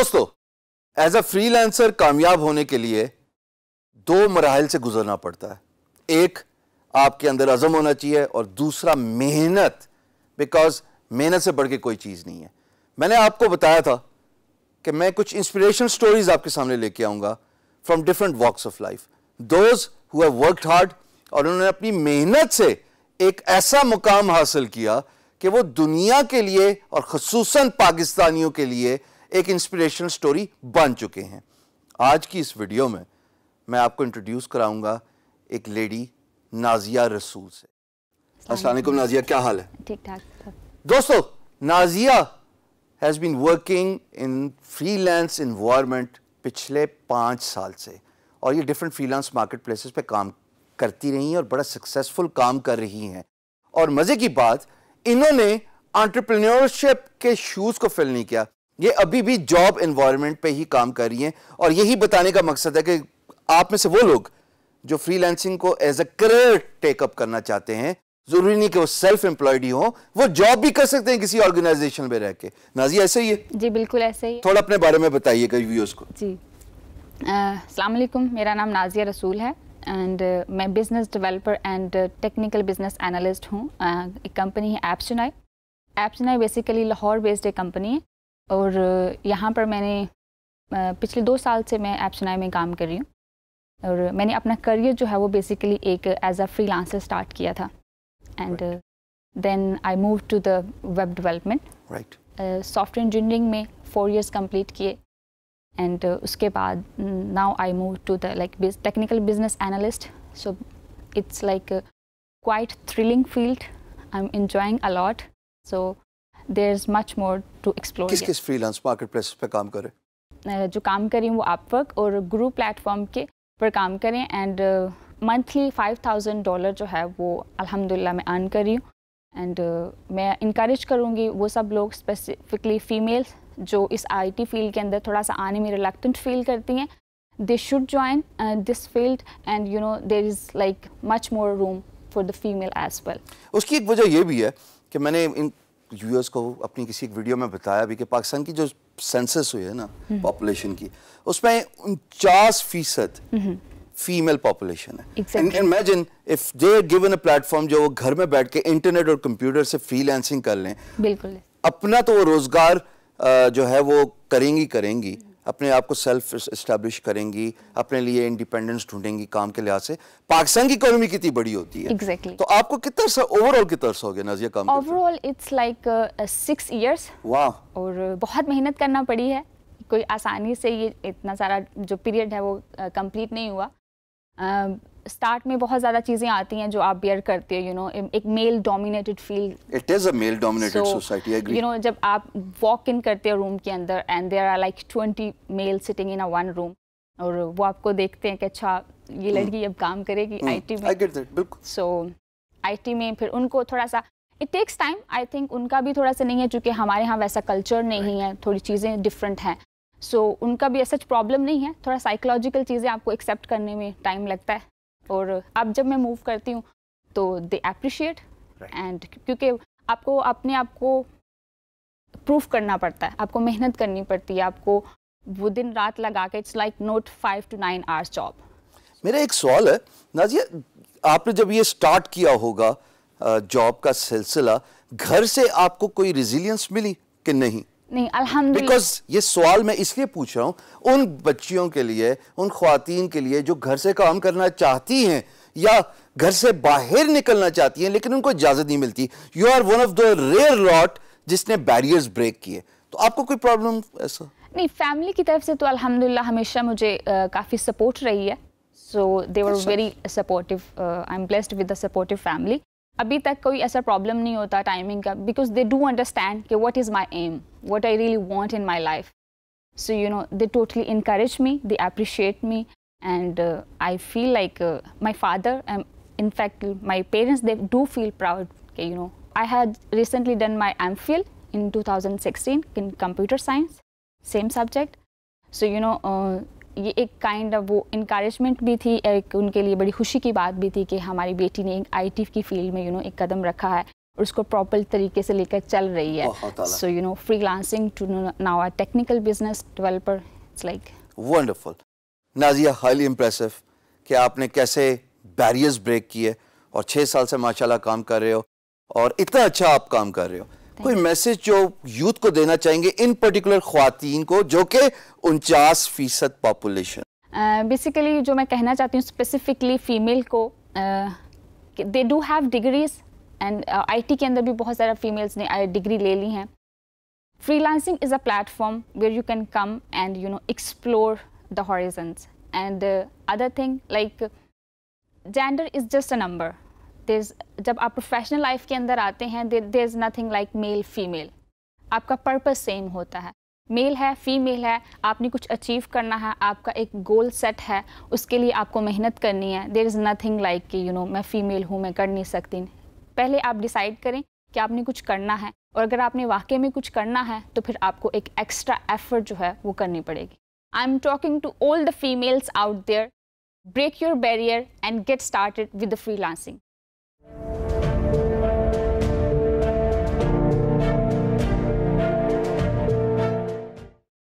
दोस्तों as a freelancer कामयाब होने के लिए दो मराहल से गुजरना पड़ता है एक आपके अंदर अज़म होना चाहिए और दूसरा मेहनत बिकॉज मेहनत से बढ़ के कोई चीज़ नहीं है मैंने आपको बताया था कि मैं कुछ इंस्पिरेशन स्टोरीज आपके सामने लेके आऊंगा from different walks of life those who work hard और उन्होंने अपनी मेहनत से एक ऐसा मुकाम हासिल किया कि वो दुनिया के लिए और खसूस पाकिस्तानियों के लिए एक इंस्पिरेशनल स्टोरी बन चुके हैं आज की इस वीडियो में मैं आपको इंट्रोड्यूस कराऊंगा एक लेडी नाजिया रसूल से असलम नाजिया क्या हाल है ठीक ठाक दोस्तों Nazia has been working in freelance environment पिछले पाँच साल से और ये डिफरेंट फ्रीलांस मार्केट प्लेसेस पे काम करती रही हैं और बड़ा सक्सेसफुल काम कर रही हैं और मज़े की बात इन्होंने आंट्रप्रनोरशिप के शूज़ को फिल नहीं किया ये अभी भी जॉब इन्वायरमेंट पे ही काम कर रही हैं और यही बताने का मकसद है कि आप में से वो लोग जो फ्रीलांसिंग को एज अ करियर टेकअप करना चाहते हैं जरूरी नहीं कि वो सेल्फ एम्प्लॉयड ही हो वो जॉब भी कर सकते हैं किसी ऑर्गेनाइजेशन में रह के नाजी ऐसे ही है जी बिल्कुल ऐसे ही थोड़ा अपने बारे में बताइए व्यूअर्स को जी अलकुम मेरा नाम नाजिया रसूल है एंड uh, मैं business developer and technical business analyst हूँ एक कंपनी है एप्सनाई एप्सनाई बेसिकली लाहौर बेस्ड एक कंपनी है और यहाँ पर मैंने पिछले दो साल से मैं एप्सनाई में काम कर रही हूँ और मैंने अपना करियर जो है वो बेसिकली एक एज अ फ्री स्टार्ट किया था and then I move to the web development right software engineering में फोर इयर्स कंप्लीट किए एंड उसके बाद now I move to the like technical business analyst so it's like quite thrilling field I am enjoying a lot so there's much more to explore. किस किस freelance marketplace पे काम करें? जो काम करें वो आप वर्क और गुरु प्लेटफॉर्म के पर काम करें and monthly five thousand dollar जो है वो अल्हम्दुलिल्लाह मैं अर्न कर रही हूँ एंड uh, मैं इनक्रेज करूँगी वो सब लोग स्पेसिफिकली फ़ीमेल जो इस टी फील्ड के अंदर थोड़ा सा आने में रिलेक्टेंट फील करती हैं they should join this field and you know there is like much more room for the female as well उसकी एक वजह यह भी है कि मैंने इन यूएस को अपनी किसी एक वीडियो में बताया भी कि पाकिस्तान की जो सेंसस हुई है ना पॉपुलेशन हम्म। की उसमें उनचास फीसद फीमेल हम्म। पॉपुलेशन है imagine if they given a platform जो वो घर में बैठ के इंटरनेट और कंप्यूटर से फ्रीलांसिंग कर लें बिल्कुल अपना तो वो रोजगार जो है वो करेंगी करेंगी अपने आप को सेल्फ इस्टेब्लिश करेंगी अपने लिए इंडिपेंडेंस ढूंढेंगी काम के लिहाज से पाकिस्तान की इकोनॉमी कितनी बड़ी होती है exactly. तो आपको कितना ओवरऑल कितना सा हो गया नजिया काम overall it's like six years वाह और बहुत मेहनत करना पड़ी है कोई आसानी से ये इतना सारा जो पीरियड है वो कंप्लीट uh, नहीं हुआ uh, स्टार्ट में बहुत ज़्यादा चीज़ें आती हैं जो आप बियर करते हो यू नो एक male dominated feel it is a male dominated society you know जब आप वॉक इन करते हो रूम के अंदर and there are like twenty male sitting in a one room और वो आपको देखते हैं कि अच्छा ये लड़की hmm. अब काम करेगी आईटी hmm. में सो आईटी में फिर उनको थोड़ा सा it takes time I think उनका भी थोड़ा सा नहीं है क्योंकि हमारे यहाँ वैसा कल्चर नहीं है थोड़ी चीज़ें डिफरेंट हैं सो so, उनका भी ऐसा प्रॉब्लम नहीं है थोड़ा साइकोलॉजिकल चीज़ें आपको एक्सेप्ट करने में टाइम लगता है और अब जब मैं मूव करती हूँ तो दे अप्रिशिएट एंड क्योंकि आपको अपने आप को प्रूफ करना पड़ता है आपको मेहनत करनी पड़ती है आपको वो दिन रात लगा के it's like not five to nine hours job मेरा एक सवाल है नाजिया आपने जब ये स्टार्ट किया होगा जॉब का सिलसिला घर से आपको कोई रिजिलियंस मिली कि नहीं नहीं अलहमद बिकॉज ये सवाल मैं इसलिए पूछ रहा हूँ उन बच्चियों के लिए उन खुतिन के लिए जो घर से काम करना चाहती हैं या घर से बाहर निकलना चाहती हैं लेकिन उनको इजाज़त नहीं मिलती you are one of the rare lot जिसने बैरियर्स ब्रेक किए तो आपको कोई प्रॉब्लम ऐसा नहीं फैमिली की तरफ से तो अलहमदिल्ला हमेशा मुझे आ, काफ़ी सपोर्ट रही है so they were very supportive I am blessed with supportive family अभी तक कोई ऐसा प्रॉब्लम नहीं होता टाइमिंग का बिकॉज दे डू अंडरस्टैंड कि what is my aim what I really want in my life. So, you know, they totally encourage me, they appreciate me, and uh, I feel like uh, my father, um, in fact, my parents, they do feel proud, okay, you know. I had recently done my AmPhil in 2016 in computer science, same subject. So, you know, uh, ये एक kind of वो encouragement भी थी एक उनके लिए बड़ी खुशी की बात भी थी कि हमारी बेटी ने एक IT की field में यू you know, एक कदम रखा है और उसको प्रॉपर तरीके से लेकर चल रही है so you know freelancing to now or technical business developer it's like wonderful Nazia highly impressive कि आपने कैसे बैरियर्स ब्रेक किए और छः साल से माशाल्लाह काम कर रहे हो और इतना अच्छा आप काम कर रहे हो कोई मैसेज जो यूथ को देना चाहेंगे इन पर्टिकुलर खातन को जो कि उनचास फीसद पॉपुलेशन बेसिकली uh, जो मैं कहना चाहती हूँ स्पेसिफिकली फीमेल को they do have degrees and IT uh, के अंदर भी बहुत सारा फीमेल्स ने डिग्री uh, ले ली हैं freelancing is a platform where you can come and you know explore the horizons and other thing like gender is just a number there जब आप प्रोफेशनल लाइफ के अंदर आते हैं there is nothing like male female आपका purpose same होता है mail है फीमेल है आपने कुछ अचीव करना है आपका एक गोल सेट है उसके लिए आपको मेहनत करनी है देर इज़ नथिंग लाइक कि यू नो मैं फ़ीमेल हूँ मैं कर नहीं सकती पहले आप डिसाइड करें कि आपने कुछ करना है और अगर आपने वाकई में कुछ करना है तो फिर आपको एक एक्स्ट्रा एफर्ट जो है वो करनी पड़ेगी I am talking to all the females out there break your barrier and get started with the lancing